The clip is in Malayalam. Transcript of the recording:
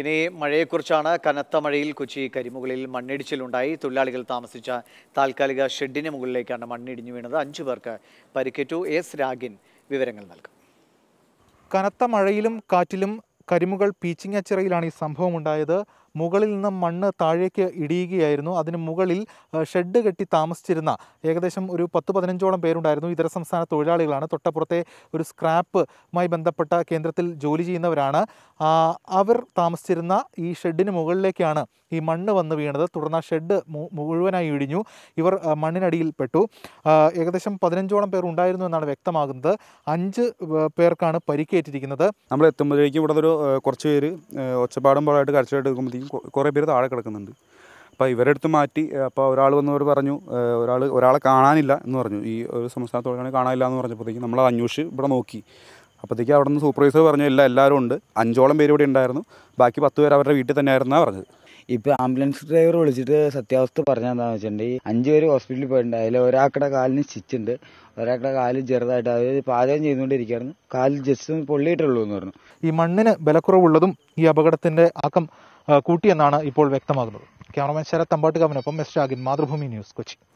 ഇനി മഴയെക്കുറിച്ചാണ് കനത്ത മഴയിൽ കൊച്ചി കരിമുകളിൽ മണ്ണിടിച്ചിലുണ്ടായി തൊഴിലാളികൾ താമസിച്ച താൽക്കാലിക ഷെഡിന് മുകളിലേക്കാണ് മണ്ണിടിഞ്ഞു വീണത് അഞ്ചു പേർക്ക് പരിക്കേറ്റു എസ് രാഗിൻ വിവരങ്ങൾ നൽകും കനത്ത മഴയിലും കാറ്റിലും കരിമുകൾ പീച്ചിങ്ങച്ചിറയിലാണ് ഈ സംഭവം ഉണ്ടായത് മുകളിൽ നിന്നും മണ്ണ് താഴേക്ക് ഇടിയുകയായിരുന്നു അതിന് മുകളിൽ ഷെഡ് കെട്ടി താമസിച്ചിരുന്ന ഏകദേശം ഒരു പത്ത് പതിനഞ്ചോളം പേരുണ്ടായിരുന്നു ഇതര സംസ്ഥാന തൊഴിലാളികളാണ് തൊട്ടപ്പുറത്തെ ഒരു സ്ക്രാപ്പുമായി ബന്ധപ്പെട്ട കേന്ദ്രത്തിൽ ജോലി ചെയ്യുന്നവരാണ് അവർ താമസിച്ചിരുന്ന ഈ ഷെഡിന് മുകളിലേക്കാണ് ഈ മണ്ണ് വന്ന് വീണത് തുടർന്ന് ആ ഷെഡ് മുഴുവനായി ഇടിഞ്ഞു ഇവർ മണ്ണിനടിയിൽ പെട്ടു ഏകദേശം പതിനഞ്ചോളം പേർ ഉണ്ടായിരുന്നു എന്നാണ് വ്യക്തമാകുന്നത് അഞ്ച് പേർക്കാണ് പരിക്കേറ്റിരിക്കുന്നത് നമ്മൾ എത്തുമ്പോഴേക്കും ഇവിടെ ഒരു കുറച്ച് പേര് ഒച്ചപ്പാടും പാടായിട്ട് കരച്ചിലായിട്ട് എടുക്കുമ്പോഴത്തേക്കും കുറേ പേര് താഴെ കിടക്കുന്നുണ്ട് അപ്പോൾ ഇവരെ അടുത്ത് മാറ്റി അപ്പോൾ ഒരാൾ വന്നവർ പറഞ്ഞു ഒരാൾ ഒരാളെ കാണാനില്ല എന്ന് പറഞ്ഞു ഈ ഒരു സംസ്ഥാനത്തോടെയാണ് കാണാനില്ല എന്ന് പറഞ്ഞപ്പോഴത്തേക്കും നമ്മൾ അന്വേഷിച്ച് ഇവിടെ നോക്കി അപ്പോഴത്തേക്ക് അവിടെ നിന്ന് സൂപ്പർവൈസർ പറഞ്ഞു ഇല്ല എല്ലാവരും ഉണ്ട് അഞ്ചോളം പേര് ഇവിടെ ഉണ്ടായിരുന്നു ബാക്കി പത്ത് പേര് അവരുടെ വീട്ടിൽ തന്നെയായിരുന്നാണ് പറഞ്ഞത് ഇപ്പോൾ ആംബുലൻസ് ഡ്രൈവർ വിളിച്ചിട്ട് സത്യാവസ്ഥ പറഞ്ഞ എന്താണെന്ന് വെച്ചിട്ടുണ്ടെങ്കിൽ അഞ്ച് പേര് ഹോസ്പിറ്റലിൽ പോയിട്ടുണ്ട് അതിൽ ഒരാൾക്കടെ കാലിന് സ്റ്റിച്ചുണ്ട് ഒരാൾക്കടെ കാല് ചെറുതായിട്ട് അതായത് പാചകം ചെയ്തുകൊണ്ടിരിക്കുകയായിരുന്നു കാലിൽ ജസ്റ്റ് ഒന്ന് പൊള്ളിയിട്ടുള്ളൂ എന്ന് പറഞ്ഞു ഈ മണ്ണിന് ബലക്കുറവുള്ളതും ഈ അപകടത്തിന്റെ ആക്കം കൂട്ടിയെന്നാണ് ഇപ്പോൾ വ്യക്തമാകുന്നത് ക്യാമറമാൻ ശരത് തമ്പാട്ടുകാവിനൊപ്പം എസ് രാഗിൻ മാതൃഭൂമി ന്യൂസ് കൊച്ചി